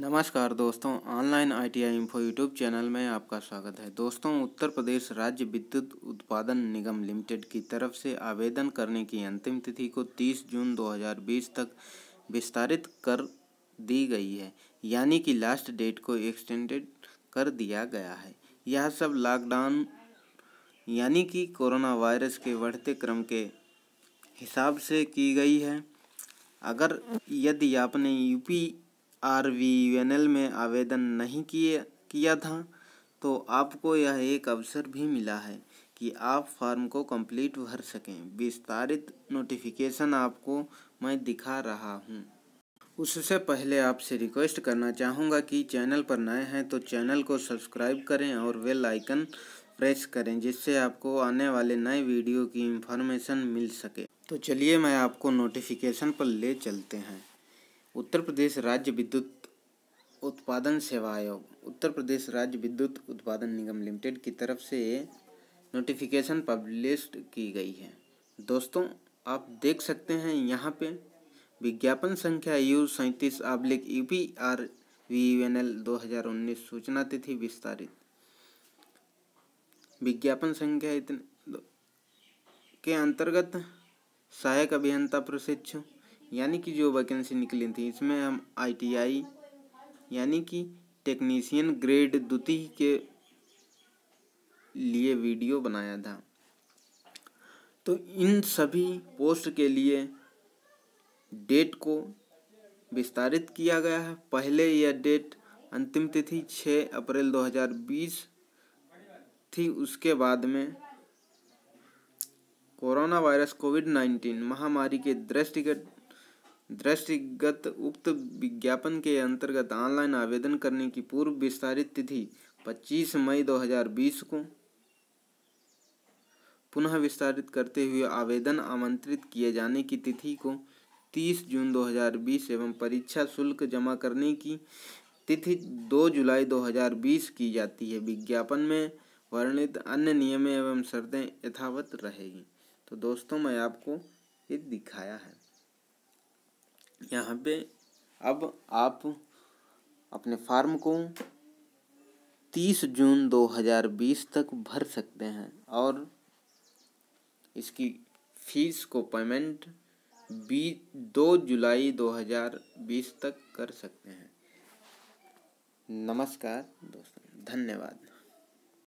नमस्कार दोस्तों online I T I info YouTube channel में आपका स्वागत है दोस्तों उत्तर प्रदेश राज्य विद्युत उत्पादन निगम लिमिटेड की तरफ से आवेदन करने की अंतिम तिथि को 30 जून 2020 तक विस्तारित कर दी गई है यानी कि लास्ट डेट को एक्सटेंडेड कर दिया गया है यह सब लॉकडाउन यानी कि कोरोना वायरस के बढ़ते क्रम के हिसाब से की गई है अगर यदि आपने UP R V U N L में आवेदन नहीं किए किया था तो आपको यह एक अवसर भी मिला है कि आप फॉर्म को कंप्लीट भर सकें विस्तारित नोटिफिकेशन आपको मैं दिखा रहा हूँ उससे पहले आपसे रिक्वेस्ट करना चाहूँगा कि चैनल पर नए हैं तो चैनल को सब्सक्राइब करें और वेल आइकन प्रेस करें जिससे आपको आने वाले नए वीडियो की इन्फॉर्मेशन मिल सके तो चलिए मैं आपको नोटिफिकेशन पर ले चलते हैं उत्तर प्रदेश राज्य विद्युत उत्पादन सेवा आयोग उत्तर प्रदेश राज्य विद्युत उत्पादन निगम लिमिटेड की तरफ से नोटिफिकेशन पब्लिश की गई है दोस्तों आप देख सकते हैं यहाँ पे विज्ञापन संख्या यू सैंतीस आब्लिक U P R V U N L दो हज़ार उन्नीस सूचना तिथि विस्तारित विज्ञापन संख्या इतने के अंतर्गत सहायक अभियंता प्रशिक्षण यानी कि जो वैकेंसी निकली थी इसमें हम आईटीआई यानी कि टेक्नीशियन ग्रेड द्वितीय के लिए वीडियो बनाया था तो इन सभी पोस्ट के लिए डेट को विस्तारित किया गया है पहले यह डेट अंतिम तिथि 6 अप्रैल 2020 थी उसके बाद में कोरोना वायरस कोविड नाइन्टीन महामारी के दृष्टिगत दृष्टिगत उक्त विज्ञापन के अंतर्गत ऑनलाइन आवेदन करने की पूर्व विस्तारित तिथि 25 मई 2020 को पुनः विस्तारित करते हुए आवेदन आमंत्रित किए जाने की तिथि को 30 जून 2020 एवं परीक्षा शुल्क जमा करने की तिथि 2 जुलाई 2020 की जाती है विज्ञापन में वर्णित अन्य नियमें एवं शर्तें यथावत रहेगी तो दोस्तों मैं आपको ये दिखाया है यहाँ पे अब आप अपने फार्म को 30 जून 2020 तक भर सकते हैं और इसकी फीस को पेमेंट बी दो जुलाई 2020 तक कर सकते हैं नमस्कार दोस्तों धन्यवाद